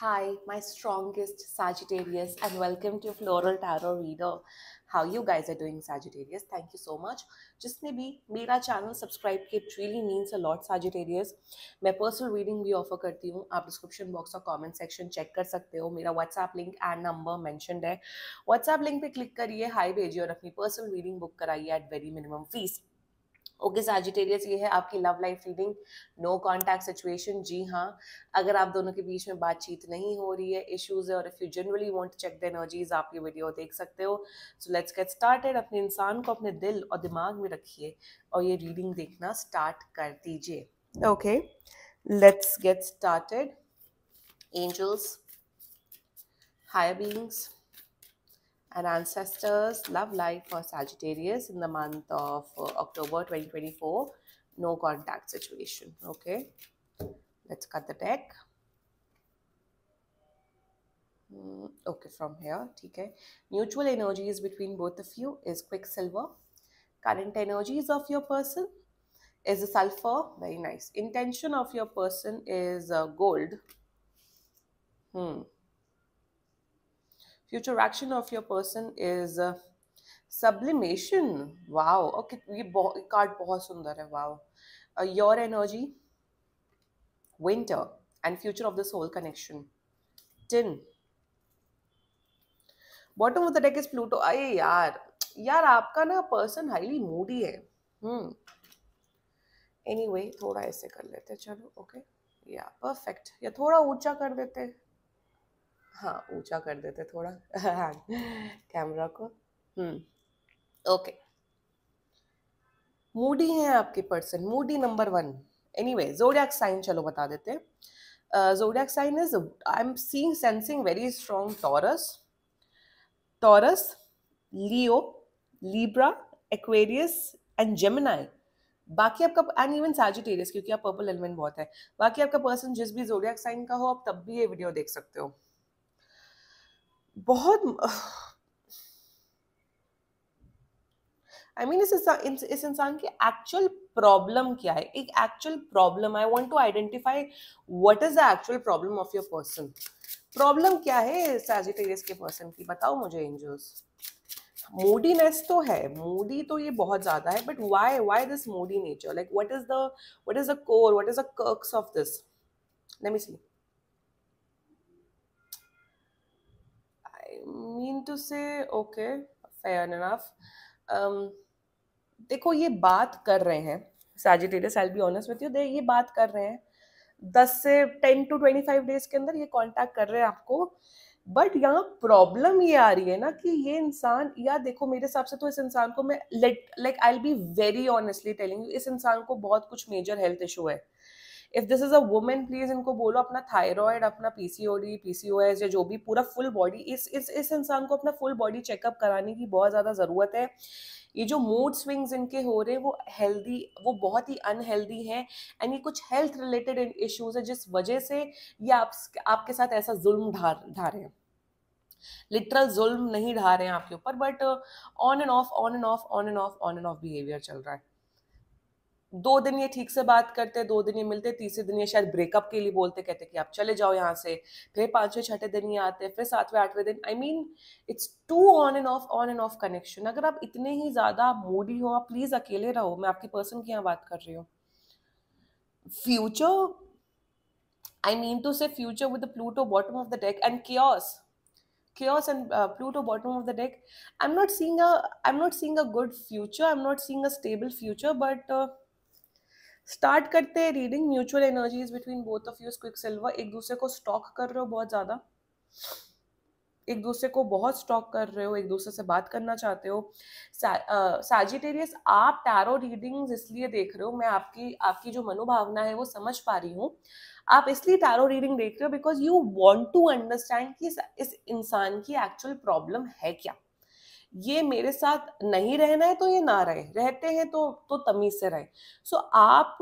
Hi, my strongest Sagittarius, and welcome to Floral Tarot Reader. How you guys are doing, Sagittarius? Thank you so much. जिसने भी मेरा channel subscribe किया it really means a lot Sagittarius मैं personal reading भी offer करती हूँ आप description box और कमेंट सेक्शन चेक कर सकते हो मेरा WhatsApp link and number mentioned है व्हाट्सएप लिंक पे क्लिक करिए हाई भेजिए और अपनी पर्सनल रीडिंग बुक कराइए at very minimum fee okay Sagittarius ये है आपकी love life reading no contact situation जी हाँ अगर आप दोनों के बीच में बातचीत नहीं हो रही है इश्यूज है और if you generally want to check the energies आप ये वीडियो देख सकते हो सो लेट्स गेट स्टार्टेड अपने इंसान को अपने दिल और दिमाग में रखिए और ये रीडिंग देखना स्टार्ट कर दीजिए okay let's get started angels higher beings and ancestors love life for Sagittarius in the month of uh, October 2024. No contact situation. Okay. Let's cut the deck. Mm, okay, from here. Okay. Mutual energies between both of you is quicksilver. Current energies of your person is a sulfur. Very nice. Intention of your person is uh, gold. Hmm. Future action of your person is sublimation wow okay ये card बहुत सुंदर है wow your energy winter and future of the soul connection tin bottom of the deck is Pluto अरे यार यार आपका ना person highly Moody है हम्म hmm. एनीवे anyway, थोड़ा ऐसे कर लेते चलो ओके या परफेक्ट या थोड़ा ऊंचा कर देते हैं हाँ ऊंचा कर देते थोड़ा हाँ कैमरा को ओके हम्म, मूडी हैं आपके person moody number one anyway zodiac sign चलो बता देते हैं sign is I am seeing sensing very strong Taurus Taurus Leo Libra Aquarius and Gemini बाकी आपका एंड इवन सैजिटेरियस क्योंकि आप पर्पल एलिमेंट बहुत है बाकी आपका पर्सन जिस भी जोडियाक साइन का हो आप तब भी ये वीडियो देख सकते हो बहुत आई मीन इस इस इंसान की एक्चुअल प्रॉब्लम क्या है एक actual problem I want to identify what is the actual problem of your person problem क्या है सैजिटेरियस के पर्सन की बताओ मुझे एंजल्स मूडीनेस तो है मूडी तो ये बहुत ज्यादा है but why why this moody nature like what is the what is the core what is the crux of this let me see mean to say okay fair and enough देखो ये बात कर रहे हैं Sagittarius I be honest with you they ये बात कर रहे हैं दस से ten to twenty five days के अंदर ये कांटेक्ट कर रहे हैं आपको बट यहाँ प्रॉब्लम ये आ रही है ना कि ये इंसान या देखो मेरे हिसाब से तो इस इंसान को मैं like I be very honestly telling you इस इंसान को बहुत कुछ मेजर हेल्थ इशू है if this is a women please इनको बोलो अपना थायराइड अपना पीसीओडी पीसीओएस या जो भी पूरा फुल बॉडी इस इस इस इंसान को अपना फुल बॉडी चेकअप कराने की बहुत ज़्यादा ज़रूरत है ये जो मूड स्विंग्स इनके हो रहे हैं वो हेल्दी वो बहुत ही अनहेल्दी हैं एंड ये कुछ हेल्थ रिलेटेड इश्यूज है जिस वजह से ये आप, आपके साथ ऐसा जुल्म ढा ढा रहे हैं लिटरल जुल्म नहीं ढा रहे हैं आपके ऊपर but on and off on and off on and off on and off behaviour चल रहा है दो दिन ये ठीक से बात करते दो दिन ये मिलते तीसरे दिन ये शायद ब्रेकअप के लिए बोलते कहते कि आप चले जाओ यहाँ से फिर पांचवें छठे दिन ये आते फिर सातवें आठवें दिन I mean it's too on and off on and off connection अगर आप इतने ही ज़्यादा मूडी हो आप प्लीज़ अकेले रहो मैं आपकी पर्सन की यहाँ बात कर रही हूँ future I mean to say future with Pluto bottom of the deck and chaos chaos and uh, pluto bottom of the deck i'm not seeing a i'm not seeing a good future i'm not seeing a stable future but uh, start करते हैं reading mutual energies between both of us quicksilver एक दूसरे को stock कर रहे हो बहुत ज़्यादा एक दूसरे को बहुत स्टॉक कर रहे हो एक दूसरे से बात करना चाहते हो सैजिटेरियस सा, uh, आप टैरो रीडिंग्स इसलिए देख रहे हो मैं आपकी आपकी जो मनोभावना है वो समझ पा रही हूँ आप इसलिए टैरो रीडिंग देख रहे हो because you want to understand कि इस इंसान की एक्चुअल प्रॉब्लम है क्या ये मेरे साथ नहीं रहना है तो ये ना रहे रहते हैं तो तो तमीज से रहे सो so, आप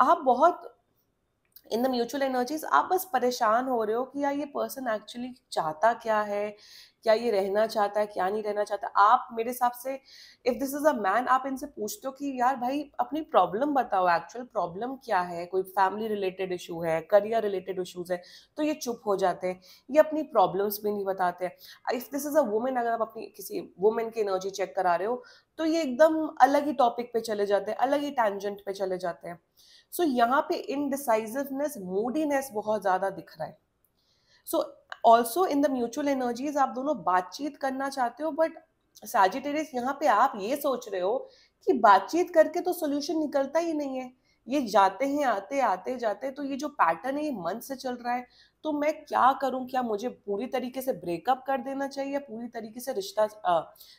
आप बहुत इन द म्यूचुअल एनर्जीज आप बस परेशान हो रहे हो कि यार ये पर्सन एक्चुअली चाहता क्या है क्या ये रहना चाहता है क्या नहीं रहना चाहता आप मेरे हिसाब से if this is a man आप इनसे पूछते हो कि यार भाई अपनी प्रॉब्लम बताओ एक्चुअल प्रॉब्लम क्या है कोई फैमिली रिलेटेड इशू है करियर रिलेटेड इशूज़ है तो ये चुप हो जाते हैं ये अपनी प्रॉब्लम्स भी नहीं बताते if this is a women अगर आप अपनी किसी वुमेन की एनर्जी चेक करा रहे हो तो ये एकदम अलग ही टॉपिक पे चले जाते हैं अलग ही टैंजेंट पे चले जाते हैं सो so, यहाँ पे इनडिसाइजिवनेस मूडीनेस बहुत ज़्यादा दिख रहा है so also in the mutual energies आप दोनों बातचीत करना चाहते हो बट सैजिटेरियस यहाँ पे आप ये सोच रहे हो कि बातचीत करके तो सोल्यूशन निकलता ही नहीं है ये जाते हैं आते आते जाते तो ये जो पैटर्न है ये मन से चल रहा है तो मैं क्या करूं क्या मुझे पूरी तरीके से ब्रेकअप कर देना चाहिए पूरी तरीके से रिश्ता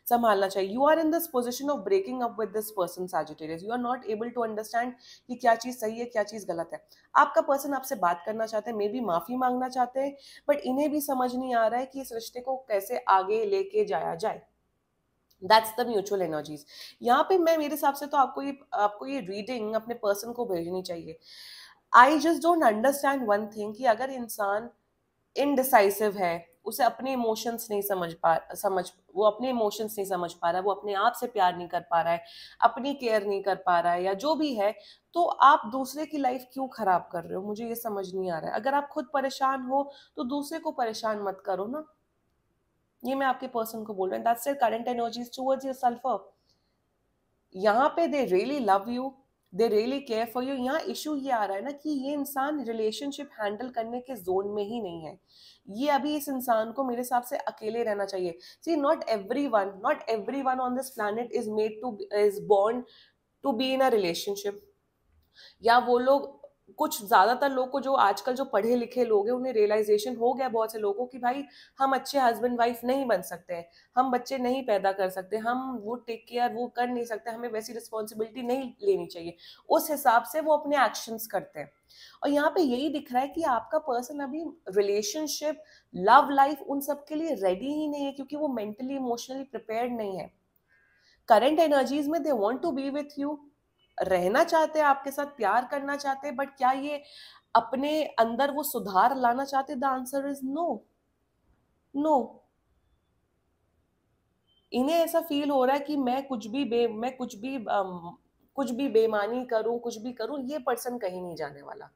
संभालना चाहिए you are in this position of breaking up with this person Sagittarius you are not able to understand कि क्या चीज़ सही है क्या चीज़ गलत है आपका पर्सन आपसे बात करना चाहते हैं मे बी माफ़ी मांगना चाहते हैं बट इन्हें भी समझ नहीं आ रहा है कि इस रिश्ते को कैसे आगे लेके जाया जाए दैट्स द म्यूचुअल एनर्जीज यहाँ पे मैं मेरे हिसाब से तो आपको ये आपको ये रीडिंग अपने पर्सन को भेजनी चाहिए I just don't understand one thing कि अगर इंसान इनडिसाइसिव है उसे अपने इमोशंस नहीं समझ पा समझ वो अपने इमोशंस नहीं समझ पा रहा है वो अपने आप से प्यार नहीं कर पा रहा है अपनी केयर नहीं कर पा रहा है या जो भी है तो आप दूसरे की लाइफ क्यों ख़राब कर रहे हो मुझे ये समझ नहीं आ रहा है अगर आप खुद परेशान हो तो दूसरे को परेशान मत करो ना ये मैं आपके पर्सन को बोल रहा हूँ that's their current energies towards your sulphur यहाँ पे they really love you they really care for you यहाँ इशू ये आ रहा है ना कि ये इंसान रिलेशनशिप हैंडल करने के जोन में ही नहीं है ये अभी इस इंसान को मेरे हिसाब से अकेले रहना चाहिए see not everyone not everyone on this planet is made to is born to be in a relationship या वो लोग कुछ ज़्यादातर लोग को जो आजकल जो पढ़े लिखे लोग हैं उन्हें रियलाइजेशन हो गया बहुत से लोगों की भाई हम अच्छे हस्बैंड वाइफ नहीं बन सकते हैं हम बच्चे नहीं पैदा कर सकते हम वो टेक केयर वो कर नहीं सकते हमें वैसी रिस्पॉन्सिबिलिटी नहीं लेनी चाहिए उस हिसाब से वो अपने एक्शंस करते हैं और यहाँ पे यही दिख रहा है कि आपका पर्सन अभी रिलेशनशिप लव लाइफ उन सब के लिए रेडी ही नहीं है क्योंकि वो मेंटली इमोशनली प्रिपेयर नहीं है करंट एनर्जीज में they want to be with you रहना चाहते हैं आपके साथ प्यार करना चाहते हैं बट क्या ये अपने अंदर वो सुधार लाना चाहते the answer is no no इन्हें ऐसा फील हो रहा है कि मैं कुछ भी बे मैं कुछ भी कुछ भी बेमानी करूं कुछ भी करूं ये पर्सन कहीं नहीं जाने वाला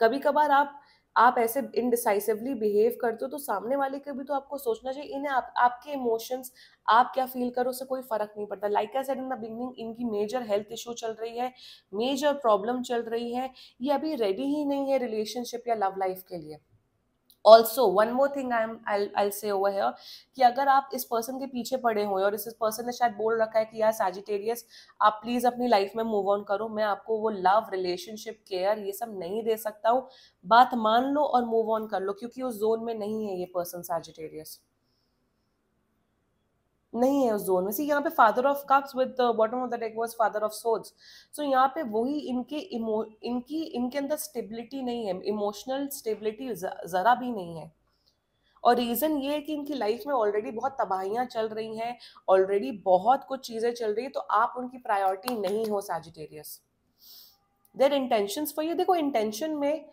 कभी कभार आप आप ऐसे इनडिसाइसिवली बिहेव करते हो तो सामने वाले के भी तो आपको सोचना चाहिए इन्हें आप आपके इमोशंस आप क्या फील करो उससे कोई फर्क नहीं पड़ता like I said in the beginning इनकी मेजर हेल्थ इशू चल रही है मेजर प्रॉब्लम चल रही है ये अभी रेडी ही नहीं है रिलेशनशिप या लव लाइफ के लिए also one more thing I am I say over hair कि अगर आप इस पर्सन के पीछे पड़े हुए और इस पर्सन ने शायद बोल रखा है कि यार सैजिटेरियस आप प्लीज़ अपनी लाइफ में मूव ऑन करो मैं आपको वो लव रिलेशनशिप केयर ये सब नहीं दे सकता हूँ बात मान लो और मूव ऑन कर लो क्योंकि उस जोन में नहीं है ये पर्सन सैजिटेरियस नहीं है उस जोन में सी यहाँ पे father of cups with the bottom of the deck was father of swords so यहाँ पे वही इनके इमो इनकी इनके अंदर स्टेबिलिटी नहीं है इमोशनल स्टेबिलिटी ज़रा भी नहीं है और रीज़न ये है कि इनकी लाइफ में ऑलरेडी बहुत तबाहियाँ चल रही हैं ऑलरेडी बहुत कुछ चीज़ें चल रही है तो आप उनकी प्रायोरिटी नहीं हो Sagittarius their intention for you देखो इंटेंशन में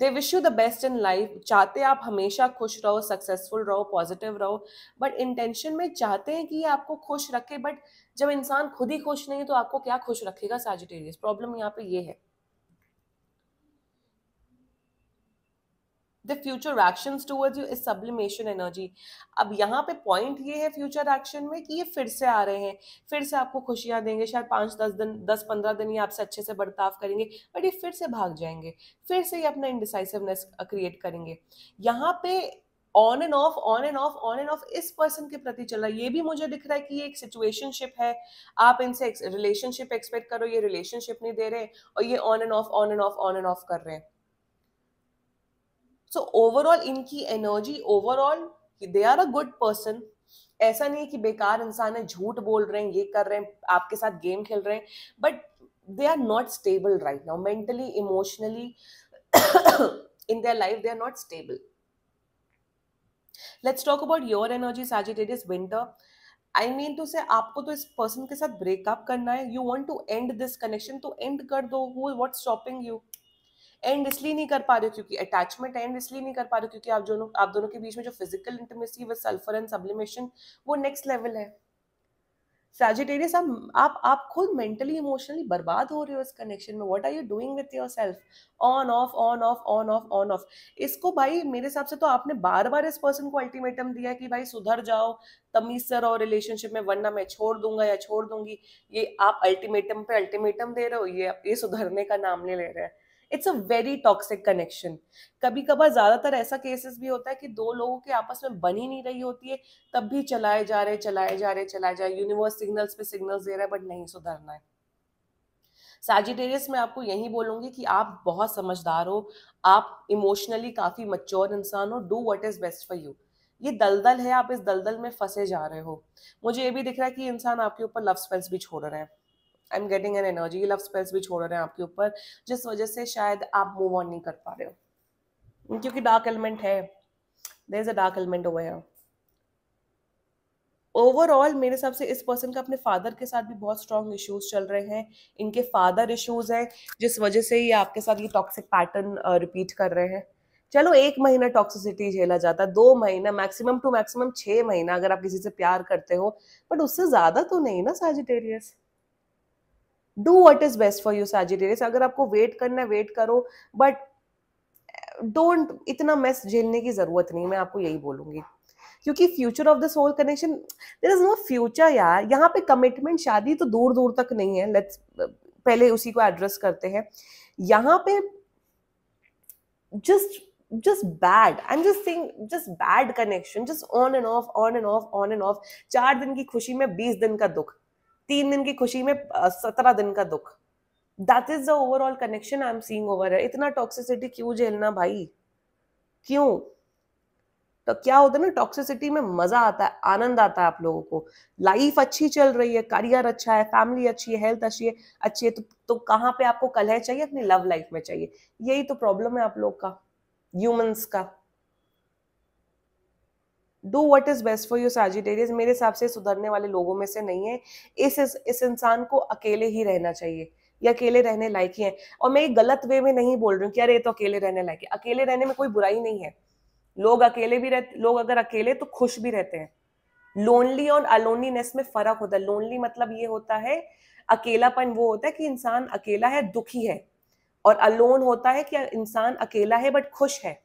they wish you the best in life चाहते आप हमेशा खुश रहो सक्सेसफुल रहो पॉजिटिव रहो बट इंटेंशन में चाहते हैं कि ये आपको खुश रखे बट जब इंसान खुद ही खुश नहीं तो आपको क्या खुश रखेगा साजिटेरियस प्रॉब्लम यहाँ पे ये है the future action toward you is sublimation energy अब यहाँ पे पॉइंट ये है फ्यूचर एक्शन में कि ये फिर से आ रहे हैं फिर से आपको खुशियाँ देंगे शायद पाँच दस दिन दस पंद्रह दिन ये आपसे अच्छे से बर्ताव करेंगे बट ये फिर से भाग जाएंगे फिर से ये अपना इनडिसाइसिवनेस क्रिएट करेंगे यहाँ पे on and off on and off on and off इस पर्सन के प्रति चल रहा है ये भी मुझे दिख रहा है कि ये एक सिचुएशनशिप है आप इनसे रिलेशनशिप एक्सपेक्ट करो ये रिलेशनशिप नहीं दे रहे और ये on and off on and off on and off कर रहे हैं सो ओवरऑल इनकी energy overall they are a good person ऐसा नहीं है कि बेकार इंसान है झूठ बोल रहे हैं ये कर रहे हैं आपके साथ गेम खेल रहे हैं but they are not stable right now mentally emotionally in their life they are not stable let's talk about your energy sagittarius winter I mean to say आपको तो इस पर्सन के साथ ब्रेकअप करना है you want to end this connection तो end कर दो who what stopping you end इसलिए नहीं कर पा रहे हो क्योंकि अटैचमेंट एंड इसलिए नहीं कर पा रहे हो क्योंकि आप दोनों आप दोनों के बीच में जो physical intimacy with sulphur and sublimation वो नेक्स्ट लेवल है सैजिटेरियस आप आप आप खुद मेंटली इमोशनली बर्बाद हो रहे हो इस कनेक्शन में what are you doing with yourself on off on off on off on off इसको भाई मेरे हिसाब से तो आपने बार बार इस पर्सन को अल्टीमेटम दिया कि भाई सुधर जाओ तमीज सर और रिलेशनशिप में वरना मैं छोड़ दूंगा या छोड़ दूंगी ये आप अल्टीमेटम पे अल्टीमेटम दे रहे हो ये ये सुधरने का नाम नहीं ले रहे हैं it's a very toxic connection कभी कभार ज़्यादातर ऐसा केसेस भी होता है कि दो लोगों के आपस में बन ही नहीं रही होती है तब भी चलाए जा रहे चलाए जा रहे चलाए जा रहे यूनिवर्स सिग्नल्स पे सिग्नल्स दे रहा है बट नहीं सुधरना है सैजिटेरियस में आपको यही बोलूंगी कि आप बहुत समझदार हो आप इमोशनली काफ़ी मच्योर इंसान हो do what is best for you ये दलदल है आप इस दलदल में फंसे जा रहे हो मुझे ये भी दिख रहा है कि इंसान आपके ऊपर लव स्पेल्स भी छोड़ रहे हैं I am getting an energy ये लव स्पेल्स भी छोड़ रहे हैं आपके ऊपर जिस वजह से शायद आप मूव ऑन नहीं कर पा रहे हो क्योंकि डार्क एलिमेंट है there is a dark element over है ओवरऑल मेरे हिसाब से इस पर्सन का अपने फादर के साथ भी बहुत स्ट्रॉन्ग इश्यूज चल रहे हैं इनके फादर इश्यूज हैं जिस वजह से ये आपके साथ ये टॉक्सिक पैटर्न रिपीट कर रहे हैं चलो एक महीना टॉक्सिसिटी झेला जाता है दो महीना मैक्सिमम टू मैक्सिमम छः महीना अगर आप किसी से प्यार करते हो बट उससे ज़्यादा तो नहीं ना Sagittarius do what is best for you Sagittarius अगर आपको वेट करना है वेट करो बट डोंट इतना मेस झेलने की जरूरत नहीं मैं आपको यही बोलूंगी क्योंकि future of the soul connection there is no future यार यहाँ पे कमिटमेंट शादी तो दूर दूर तक नहीं है लेट्स पहले उसी को एड्रेस करते हैं यहाँ पे just just bad I am just seeing just bad connection just on and off on and off on and off चार दिन की खुशी में बीस दिन का दुख तीन दिन की खुशी में सत्रह दिन का दुख that is the overall connection I am seeing over है इतना टॉक्सिसिटी क्यों झेलना भाई क्यों तो क्या होता है ना टॉक्सिसिटी में मजा आता है आनंद आता है आप लोगों को लाइफ अच्छी चल रही है करियर अच्छा है फैमिली अच्छी है हेल्थ अच्छी है अच्छी है तो, तो कहाँ पे आपको कलह चाहिए अपनी लव लाइफ में चाहिए यही तो प्रॉब्लम है आप लोग का ह्यूमंस का do what is best for you Sagittarius मेरे हिसाब से सुधरने वाले लोगों में से नहीं है इस इस, इंसान को अकेले ही रहना चाहिए या अकेले रहने लायक ही है और मैं ये गलत वे में नहीं बोल रही हूँ कि अरे ये तो अकेले रहने लायक है अकेले रहने में कोई बुराई नहीं है लोग अकेले भी रहते लोग अगर अकेले तो खुश भी रहते हैं लोनली और अलोनलीनेस में फर्क होता है लोनली मतलब ये होता है अकेलापन वो होता है कि इंसान अकेला है दुखी है और अलोन होता है कि इंसान अकेला है बट खुश है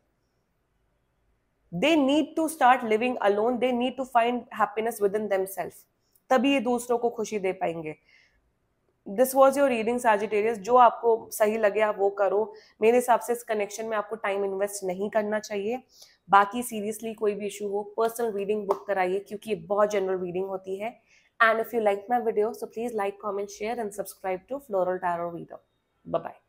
they need to start living alone they need to find happiness within themselves तभी ये दूसरों को खुशी दे पाएंगे this was your reading Sagittarius जो आपको सही लगे आप वो करो मेरे हिसाब से इस कनेक्शन में आपको टाइम इन्वेस्ट नहीं करना चाहिए बाकी सीरियसली कोई भी इशू हो पर्सनल रीडिंग बुक कराइए क्योंकि ये बहुत जनरल रीडिंग होती है and if you like my video so please like comment share and subscribe to floral tarot video bye